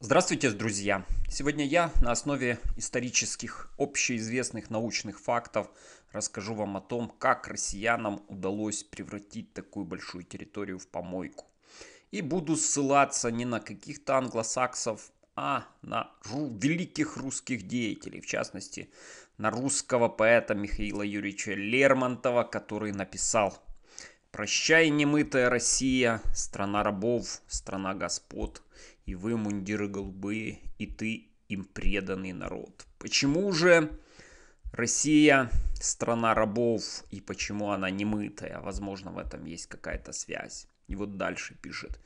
Здравствуйте, друзья! Сегодня я на основе исторических общеизвестных научных фактов расскажу вам о том, как россиянам удалось превратить такую большую территорию в помойку. И буду ссылаться не на каких-то англосаксов, а на великих русских деятелей, в частности, на русского поэта Михаила Юрьевича Лермонтова, который написал «Прощай, немытая Россия, страна рабов, страна господ, и вы мундиры голубые, и ты им преданный народ. Почему же Россия страна рабов, и почему она не мытая? Возможно, в этом есть какая-то связь. И вот дальше пишет.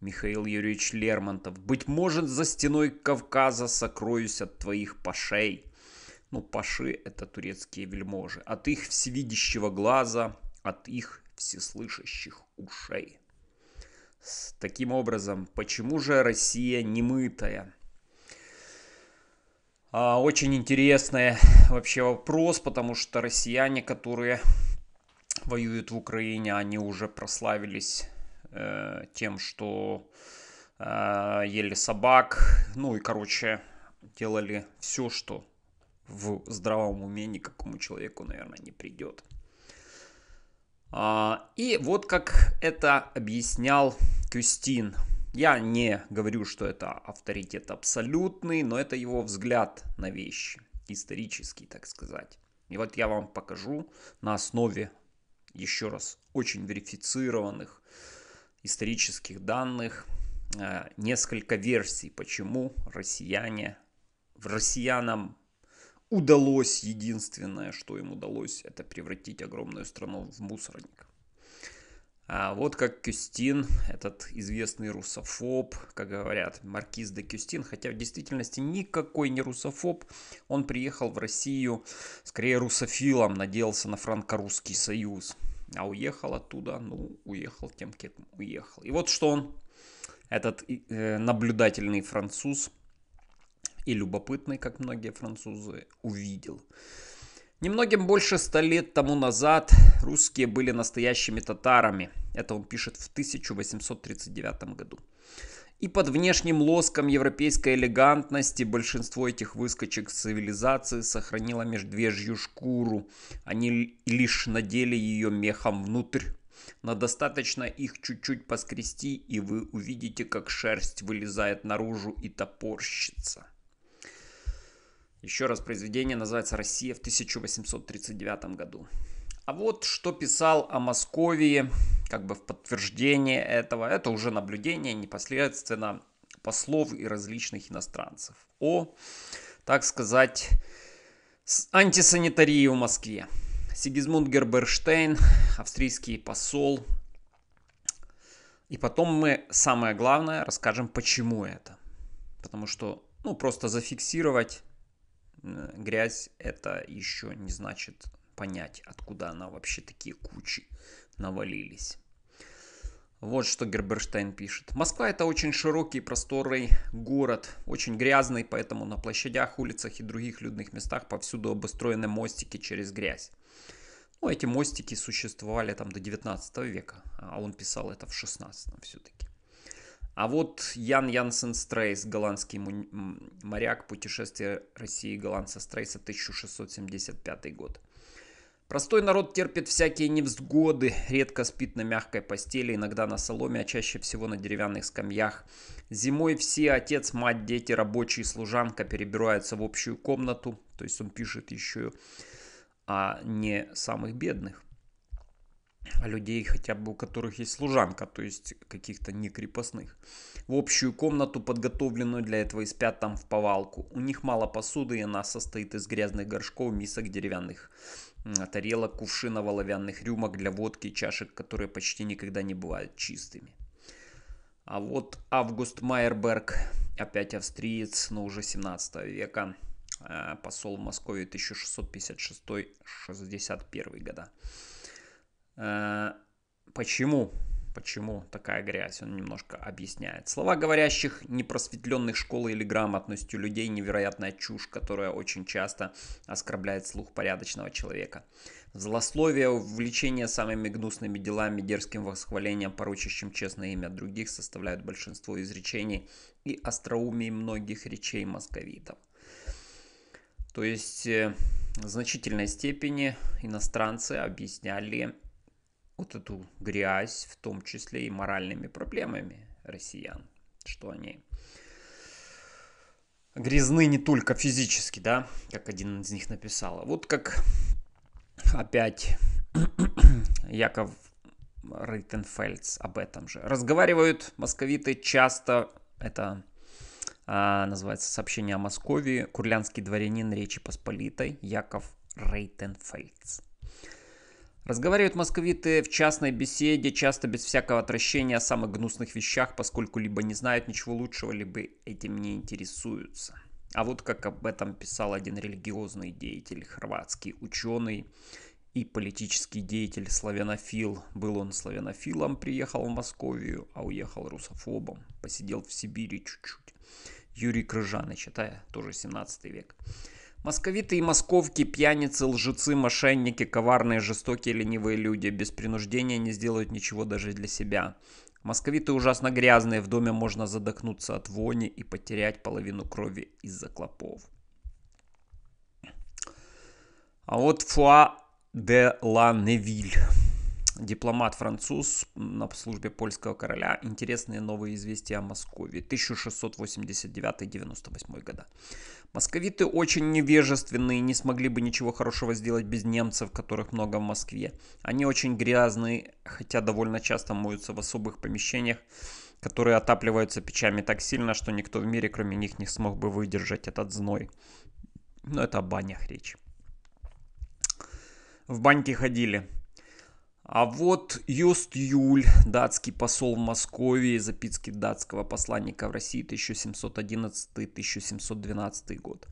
Михаил Юрьевич Лермонтов. «Быть может, за стеной Кавказа сокроюсь от твоих пашей». Ну, паши — это турецкие вельможи. «От их всевидящего глаза, от их всеслышащих ушей». Таким образом, почему же Россия не мытая? А, очень интересный вообще вопрос, потому что россияне, которые воюют в Украине, они уже прославились э, тем, что э, ели собак, ну и, короче, делали все, что в здравом уме никакому человеку, наверное, не придет. А, и вот как это объяснял Кюстин. Я не говорю, что это авторитет абсолютный, но это его взгляд на вещи, исторический, так сказать. И вот я вам покажу на основе, еще раз, очень верифицированных исторических данных, э, несколько версий, почему россияне, в россиянам удалось, единственное, что им удалось, это превратить огромную страну в мусорник. А вот как Кюстин, этот известный русофоб, как говорят, маркиз де Кюстин, хотя в действительности никакой не русофоб, он приехал в Россию скорее русофилом, надеялся на франко-русский союз, а уехал оттуда, ну, уехал тем, кем уехал. И вот что он, этот э, наблюдательный француз, и любопытный, как многие французы, увидел. Немногим больше ста лет тому назад русские были настоящими татарами. Это он пишет в 1839 году. И под внешним лоском европейской элегантности большинство этих выскочек цивилизации сохранило междвежью шкуру. Они лишь надели ее мехом внутрь. Но достаточно их чуть-чуть поскрести, и вы увидите, как шерсть вылезает наружу и топорщится. Еще раз произведение называется «Россия в 1839 году». А вот что писал о Московии, как бы в подтверждение этого, это уже наблюдение непосредственно послов и различных иностранцев. О, так сказать, антисанитарии в Москве. Сигизмунд Герберштейн, австрийский посол. И потом мы, самое главное, расскажем, почему это. Потому что, ну, просто зафиксировать Э, грязь это еще не значит понять, откуда она вообще такие кучи навалились. Вот что Герберштейн пишет. Москва это очень широкий, просторный город, очень грязный, поэтому на площадях, улицах и других людных местах повсюду обустроены мостики через грязь. Ну, эти мостики существовали там до 19 века, а он писал это в 16 все-таки. А вот Ян Янсен Стрейс, голландский моряк, путешествие России голландца Стрейса, 1675 год. Простой народ терпит всякие невзгоды, редко спит на мягкой постели, иногда на соломе, а чаще всего на деревянных скамьях. Зимой все, отец, мать, дети, рабочие, служанка перебираются в общую комнату, то есть он пишет еще о не самых бедных людей, хотя бы у которых есть служанка, то есть каких-то некрепостных. В общую комнату, подготовленную для этого, и спят там в повалку. У них мало посуды, и она состоит из грязных горшков, мисок, деревянных тарелок, кувшинов, оловянных рюмок для водки, чашек, которые почти никогда не бывают чистыми. А вот Август Майерберг, опять австриец, но уже 17 века, э, посол в Москве 1656-61 года. Э, почему? Почему такая грязь? Он немножко объясняет. Слова говорящих непросветленных школы или грамотностью людей невероятная чушь, которая очень часто оскорбляет слух порядочного человека. Злословие, увлечение самыми гнусными делами, дерзким восхвалением, порочащим честное имя других составляют большинство изречений и остроумий многих речей московитов. То есть э, в значительной степени иностранцы объясняли вот эту грязь, в том числе и моральными проблемами россиян, что они грязны не только физически, да, как один из них написал. А вот как опять Яков Рейтенфельдс об этом же. Разговаривают московиты часто, это а, называется сообщение о Москве, курлянский дворянин Речи Посполитой Яков Рейтенфельдс. Разговаривают московиты в частной беседе, часто без всякого отвращения о самых гнусных вещах, поскольку либо не знают ничего лучшего, либо этим не интересуются. А вот как об этом писал один религиозный деятель, хорватский ученый и политический деятель славянофил. Был он славянофилом, приехал в Московию, а уехал русофобом. Посидел в Сибири чуть-чуть. Юрий Крыжаныч, это тоже 17 век. Московиты и московки, пьяницы, лжецы, мошенники, коварные, жестокие, ленивые люди без принуждения не сделают ничего даже для себя. Московиты ужасно грязные, в доме можно задохнуться от вони и потерять половину крови из-за клопов. А вот Фуа де ла Невиль дипломат-француз на службе польского короля. Интересные новые известия о Москве. 1689-98 года. Московиты очень невежественные, не смогли бы ничего хорошего сделать без немцев, которых много в Москве. Они очень грязные, хотя довольно часто моются в особых помещениях, которые отапливаются печами так сильно, что никто в мире, кроме них, не смог бы выдержать этот зной. Но это о банях речь. В баньке ходили. А вот Йост Юль, датский посол в Москве, записки датского посланника в России 1711-1712 год.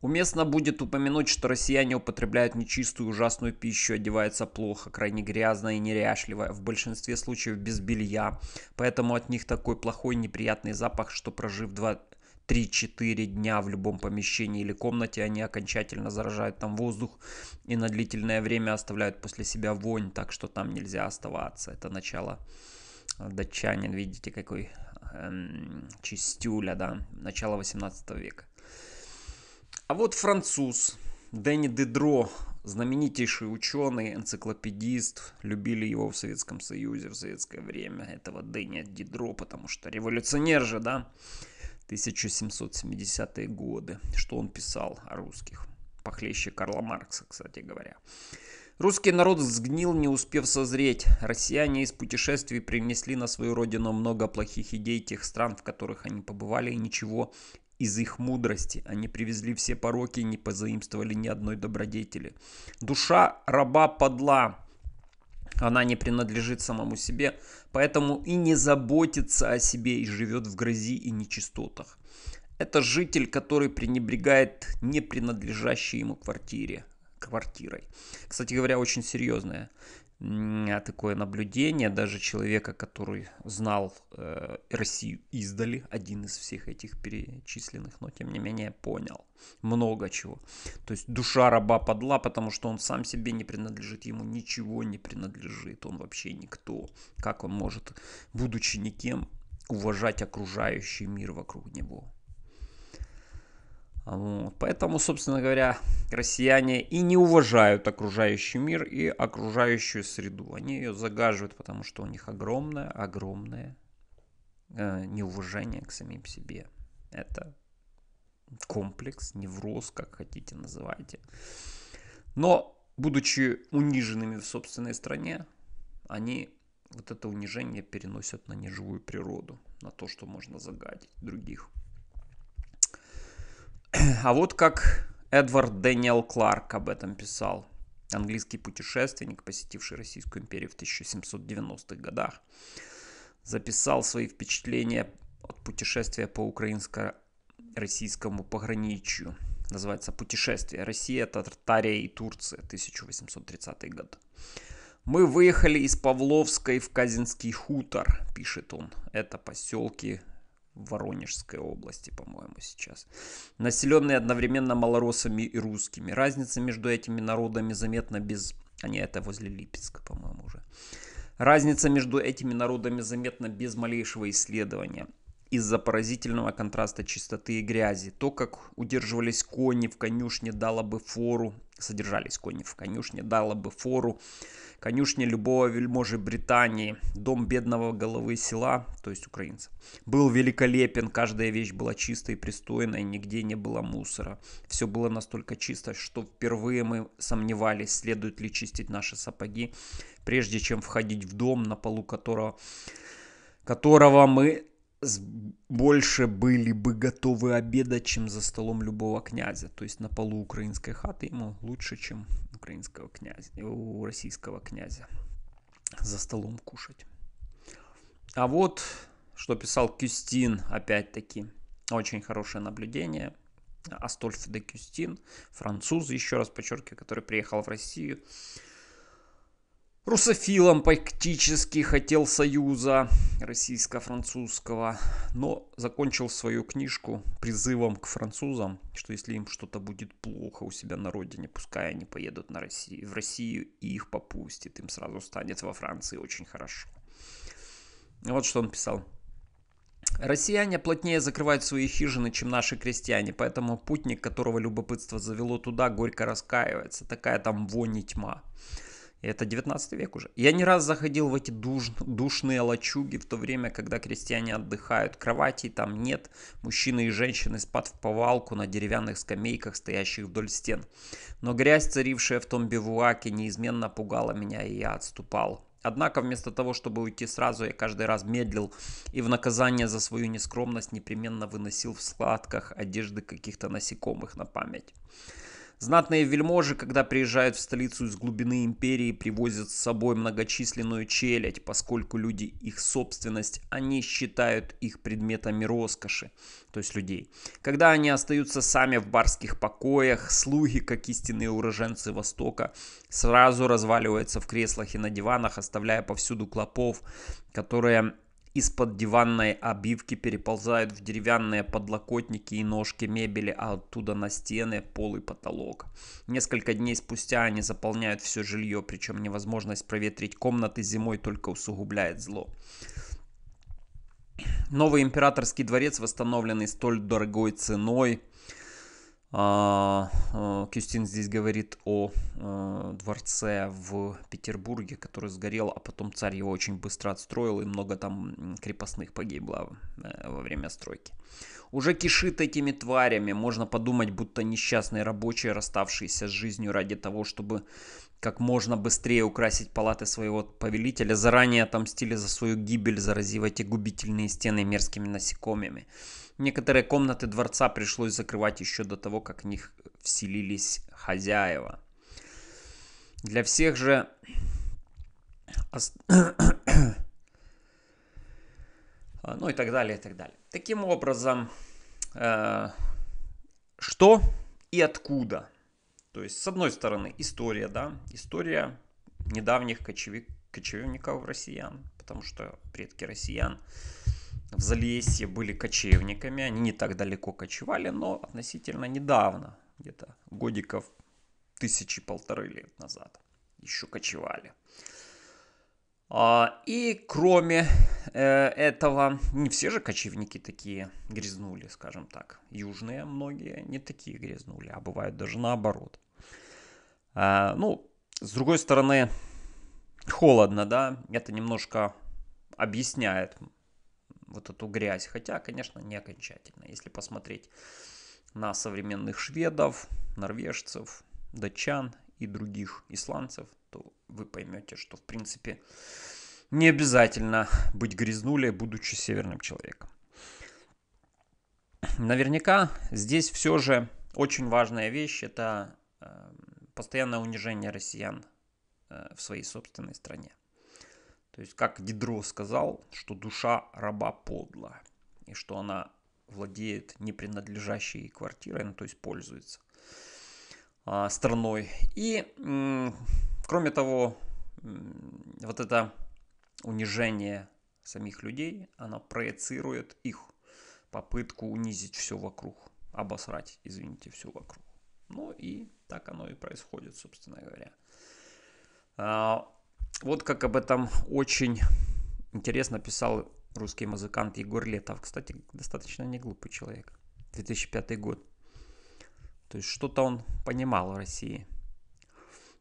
Уместно будет упомянуть, что россияне употребляют нечистую ужасную пищу, одеваются плохо, крайне грязно и неряшливо, в большинстве случаев без белья, поэтому от них такой плохой неприятный запах, что прожив два 3-4 дня в любом помещении или комнате, они окончательно заражают там воздух и на длительное время оставляют после себя вонь, так что там нельзя оставаться. Это начало э, датчанин, видите, какой эм, чистюля, да, начало 18 века. А вот француз Дэнни Дедро, знаменитейший ученый, энциклопедист, любили его в Советском Союзе в советское время, этого Дэнни Дедро, потому что революционер же, да, 1770-е годы, что он писал о русских. Похлеще Карла Маркса, кстати говоря. Русский народ сгнил, не успев созреть. Россияне из путешествий принесли на свою родину много плохих идей тех стран, в которых они побывали, и ничего из их мудрости. Они привезли все пороки и не позаимствовали ни одной добродетели. Душа раба подла. Она не принадлежит самому себе, поэтому и не заботится о себе и живет в грязи и нечистотах. Это житель, который пренебрегает не принадлежащей ему квартире, квартирой. Кстати говоря, очень серьезная а, такое наблюдение даже человека, который знал э, Россию издали, один из всех этих перечисленных, но тем не менее понял много чего. То есть душа раба подла, потому что он сам себе не принадлежит, ему ничего не принадлежит, он вообще никто. Как он может, будучи никем, уважать окружающий мир вокруг него? Поэтому, собственно говоря, россияне и не уважают окружающий мир и окружающую среду. Они ее загаживают, потому что у них огромное, огромное э, неуважение к самим себе. Это комплекс, невроз, как хотите называйте. Но, будучи униженными в собственной стране, они вот это унижение переносят на неживую природу, на то, что можно загадить других. А вот как Эдвард Дэниел Кларк об этом писал. Английский путешественник, посетивший Российскую империю в 1790-х годах, записал свои впечатления от путешествия по украинско-российскому пограничью. Называется «Путешествие. Россия, Татария и Турция. 1830 год». Мы выехали из Павловской в Казинский хутор, пишет он. Это поселки Воронежской области, по-моему, сейчас. Населенные одновременно малоросами и русскими. Разница между этими народами заметна без... А не, это возле Липецка, по-моему, уже. Разница между этими народами заметна без малейшего исследования из-за поразительного контраста чистоты и грязи. То, как удерживались кони в конюшне, дало бы фору, содержались кони в конюшне, дало бы фору Конюшня любого вельможи Британии, дом бедного головы села, то есть украинца, был великолепен, каждая вещь была чистой и пристойной, нигде не было мусора. Все было настолько чисто, что впервые мы сомневались, следует ли чистить наши сапоги, прежде чем входить в дом, на полу которого которого мы больше были бы готовы обедать, чем за столом любого князя. То есть на полу украинской хаты ему лучше, чем украинского князя, э, у российского князя за столом кушать. А вот, что писал Кюстин, опять-таки, очень хорошее наблюдение. Астольф де Кюстин, француз, еще раз подчеркиваю, который приехал в Россию русофилом практически хотел союза российско-французского, но закончил свою книжку призывом к французам, что если им что-то будет плохо у себя на родине, пускай они поедут на Россию, в Россию и их попустят, им сразу станет во Франции очень хорошо. Вот что он писал. Россияне плотнее закрывают свои хижины, чем наши крестьяне, поэтому путник, которого любопытство завело туда, горько раскаивается. Такая там вонь и тьма. Это 19 век уже. Я не раз заходил в эти душ, душные лачуги в то время, когда крестьяне отдыхают. Кроватей там нет. Мужчины и женщины спят в повалку на деревянных скамейках, стоящих вдоль стен. Но грязь, царившая в том бивуаке, неизменно пугала меня, и я отступал. Однако вместо того, чтобы уйти сразу, я каждый раз медлил и в наказание за свою нескромность непременно выносил в складках одежды каких-то насекомых на память. Знатные вельможи, когда приезжают в столицу из глубины империи, привозят с собой многочисленную челядь, поскольку люди их собственность, они а считают их предметами роскоши, то есть людей. Когда они остаются сами в барских покоях, слуги, как истинные уроженцы Востока, сразу разваливаются в креслах и на диванах, оставляя повсюду клопов, которые из-под диванной обивки переползают в деревянные подлокотники и ножки мебели, а оттуда на стены, пол и потолок. Несколько дней спустя они заполняют все жилье, причем невозможность проветрить комнаты зимой только усугубляет зло. Новый императорский дворец, восстановленный столь дорогой ценой, а, а, Кюстин здесь говорит о а, дворце в Петербурге, который сгорел, а потом царь его очень быстро отстроил, и много там крепостных погибло э, во время стройки. Уже кишит этими тварями, можно подумать, будто несчастные рабочие, расставшиеся с жизнью ради того, чтобы как можно быстрее украсить палаты своего повелителя, заранее отомстили за свою гибель, заразив эти губительные стены мерзкими насекомыми. Некоторые комнаты дворца пришлось закрывать еще до того, как в них вселились хозяева. Для всех же... А, ну и так далее, и так далее. Таким образом, э, что и откуда то есть, с одной стороны, история, да, история недавних кочевик, кочевников россиян, потому что предки россиян в Залесье были кочевниками, они не так далеко кочевали, но относительно недавно, где-то годиков тысячи полторы лет назад еще кочевали. А, и кроме э, этого, не все же кочевники такие грязнули, скажем так. Южные многие не такие грязнули, а бывают даже наоборот. А, ну, с другой стороны, холодно, да, это немножко объясняет вот эту грязь, хотя, конечно, не окончательно, если посмотреть на современных шведов, норвежцев, датчан и других исландцев, то вы поймете, что, в принципе, не обязательно быть грязнули, будучи северным человеком. Наверняка здесь все же очень важная вещь – это э, постоянное унижение россиян э, в своей собственной стране. То есть, как Дидро сказал, что душа раба подла, и что она владеет непринадлежащей квартирой, ну, то есть пользуется а, страной. И, м- кроме того, м- вот это унижение самих людей, она проецирует их попытку унизить все вокруг, обосрать, извините, все вокруг. Ну и так оно и происходит, собственно говоря. А, вот как об этом очень интересно писал русский музыкант Егор Летов. Кстати, достаточно неглупый человек. 2005 год. То есть что-то он понимал в России.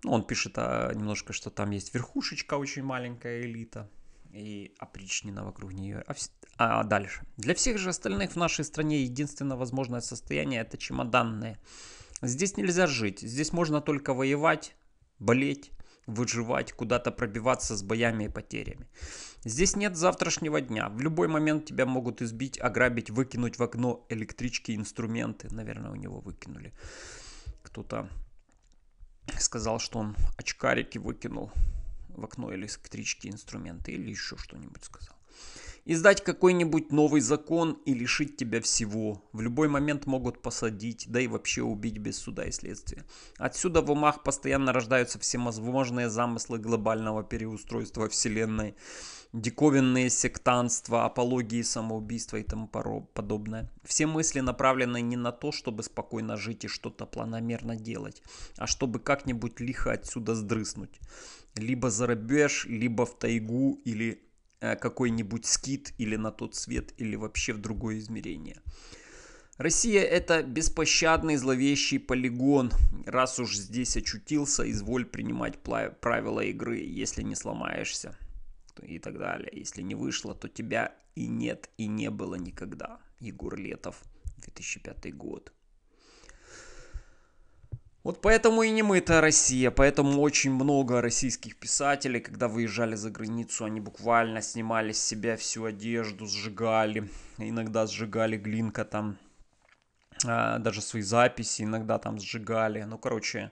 Ну, он пишет а, немножко, что там есть верхушечка, очень маленькая элита и опричнина вокруг нее. А, а дальше. Для всех же остальных в нашей стране единственное возможное состояние – это чемоданные. Здесь нельзя жить, здесь можно только воевать, болеть, выживать, куда-то пробиваться с боями и потерями. Здесь нет завтрашнего дня. В любой момент тебя могут избить, ограбить, выкинуть в окно электрички, инструменты. Наверное, у него выкинули. Кто-то сказал, что он очкарики выкинул в окно электрички, инструменты или еще что-нибудь сказал. Издать какой-нибудь новый закон и лишить тебя всего. В любой момент могут посадить, да и вообще убить без суда и следствия. Отсюда в умах постоянно рождаются всевозможные замыслы глобального переустройства Вселенной, диковинные сектанства, апологии самоубийства и тому подобное. Все мысли направлены не на то, чтобы спокойно жить и что-то планомерно делать, а чтобы как-нибудь лихо отсюда сдрыснуть. Либо за рубеж, либо в тайгу или Э, какой-нибудь скит или на тот свет или вообще в другое измерение. Россия – это беспощадный зловещий полигон. Раз уж здесь очутился, изволь принимать правила игры, если не сломаешься и так далее. Если не вышло, то тебя и нет, и не было никогда. Егор Летов, 2005 год. Вот поэтому и не мытая Россия, поэтому очень много российских писателей, когда выезжали за границу, они буквально снимали с себя всю одежду, сжигали, иногда сжигали глинка там, а, даже свои записи иногда там сжигали, ну короче,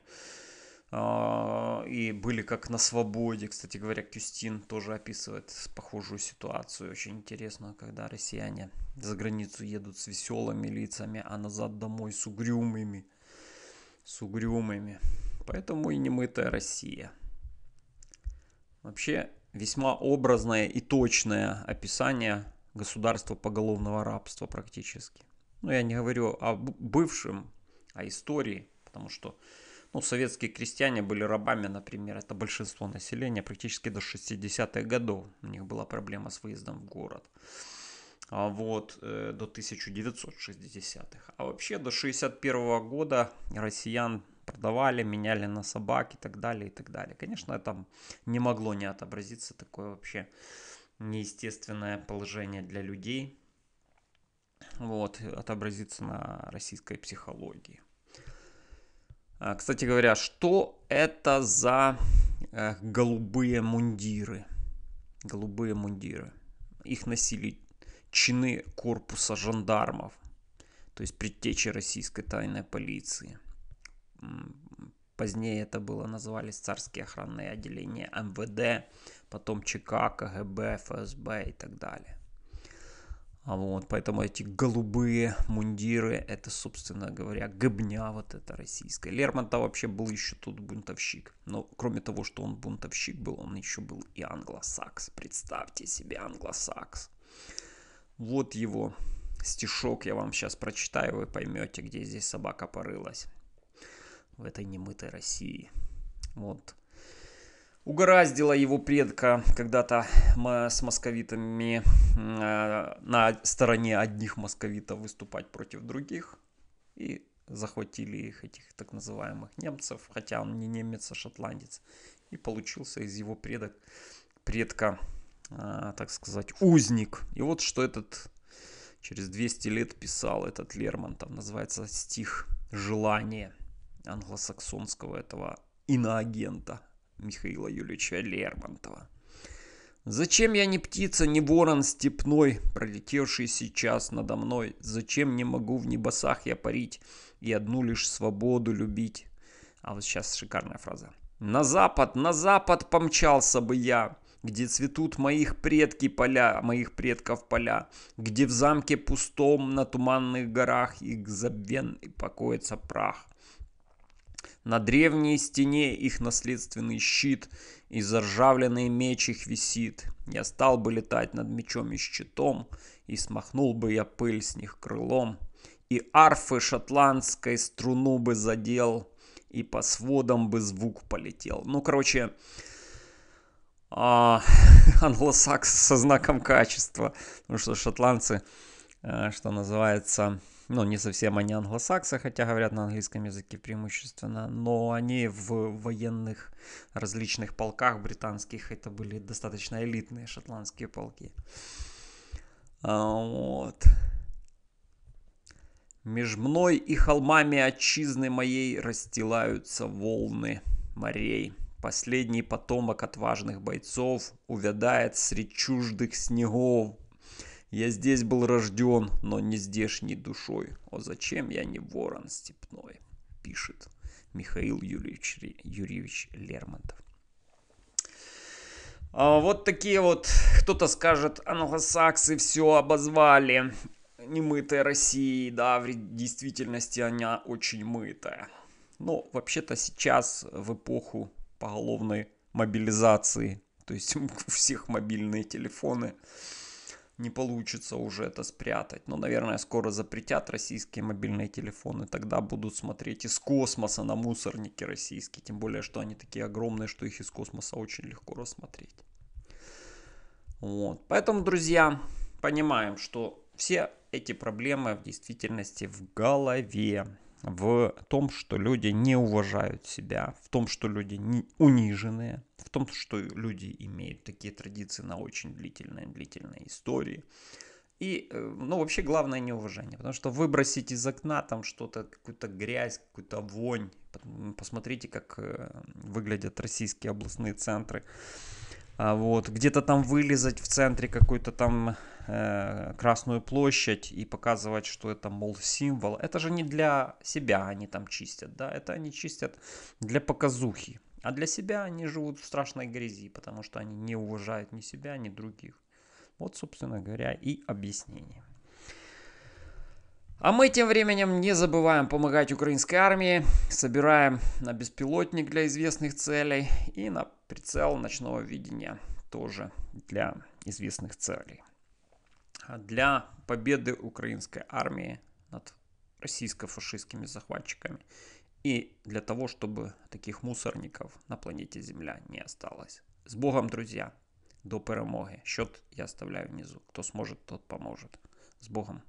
а, и были как на свободе, кстати говоря, Кюстин тоже описывает похожую ситуацию, очень интересно, когда россияне за границу едут с веселыми лицами, а назад домой с угрюмыми с угрюмыми. Поэтому и немытая Россия. Вообще весьма образное и точное описание государства поголовного рабства практически. Но ну, я не говорю о бывшем, о истории, потому что ну, советские крестьяне были рабами, например, это большинство населения практически до 60-х годов. У них была проблема с выездом в город. А, вот, э, до 1960-х. А вообще до 1961 года россиян продавали, меняли на собак и так далее, и так далее. Конечно, там не могло не отобразиться такое вообще неестественное положение для людей, вот, отобразиться на российской психологии. А, кстати говоря, что это за э, голубые мундиры? Голубые мундиры. Их носили чины корпуса жандармов, то есть предтечи российской тайной полиции. Позднее это было назывались царские охранные отделения МВД, потом ЧК, КГБ, ФСБ и так далее. А вот, поэтому эти голубые мундиры, это, собственно говоря, гобня вот эта российская. Лермонтов вообще был еще тут бунтовщик. Но кроме того, что он бунтовщик был, он еще был и англосакс. Представьте себе англосакс. Вот его стишок я вам сейчас прочитаю, вы поймете, где здесь собака порылась. В этой немытой России. Вот. Угораздило его предка когда-то с московитами а, на стороне одних московитов выступать против других. И захватили их, этих так называемых немцев, хотя он не немец, а шотландец. И получился из его предок, предка а, так сказать, узник. И вот что этот через 200 лет писал этот Лермонтов. Называется стих «Желание» англосаксонского этого иноагента Михаила Юлича Лермонтова. Зачем я не птица, не ворон степной, пролетевший сейчас надо мной? Зачем не могу в небосах я парить и одну лишь свободу любить? А вот сейчас шикарная фраза. На запад, на запад помчался бы я, где цветут моих предки поля, моих предков поля, где в замке пустом на туманных горах их забвен и покоится прах. На древней стене их наследственный щит, и заржавленный меч их висит. Я стал бы летать над мечом и щитом, и смахнул бы я пыль с них крылом. И арфы шотландской струну бы задел, и по сводам бы звук полетел. Ну, короче, а, англосакс со знаком качества, потому что шотландцы, э, что называется, ну, не совсем они англосаксы, хотя говорят на английском языке преимущественно, но они в военных различных полках британских, это были достаточно элитные шотландские полки. А, вот. Меж мной и холмами отчизны моей расстилаются волны морей. Последний потомок отважных бойцов увядает среди чуждых снегов. Я здесь был рожден, но не здешней душой. О, зачем я не ворон степной? Пишет Михаил Юрьевич, Юрьевич Лермонтов. А вот такие вот, кто-то скажет, англосаксы все обозвали немытой России, да, в действительности она очень мытая. Но вообще-то сейчас в эпоху поголовной мобилизации. То есть у всех мобильные телефоны не получится уже это спрятать. Но, наверное, скоро запретят российские мобильные телефоны. Тогда будут смотреть из космоса на мусорники российские. Тем более, что они такие огромные, что их из космоса очень легко рассмотреть. Вот. Поэтому, друзья, понимаем, что все эти проблемы в действительности в голове в том, что люди не уважают себя, в том, что люди не униженные, в том, что люди имеют такие традиции на очень длительной, длительной истории. И, э, ну, вообще главное неуважение, потому что выбросить из окна там что-то, какую-то грязь, какую-то вонь. Посмотрите, как э, выглядят российские областные центры а, вот, где-то там вылезать в центре какую то там э, Красную площадь и показывать, что это, мол, символ. Это же не для себя они там чистят, да, это они чистят для показухи. А для себя они живут в страшной грязи, потому что они не уважают ни себя, ни других. Вот, собственно говоря, и объяснение. А мы тем временем не забываем помогать украинской армии, собираем на беспилотник для известных целей и на прицел ночного видения тоже для известных целей. А для победы украинской армии над российско-фашистскими захватчиками и для того, чтобы таких мусорников на планете Земля не осталось. С Богом, друзья! До перемоги. Счет я оставляю внизу. Кто сможет, тот поможет. С Богом!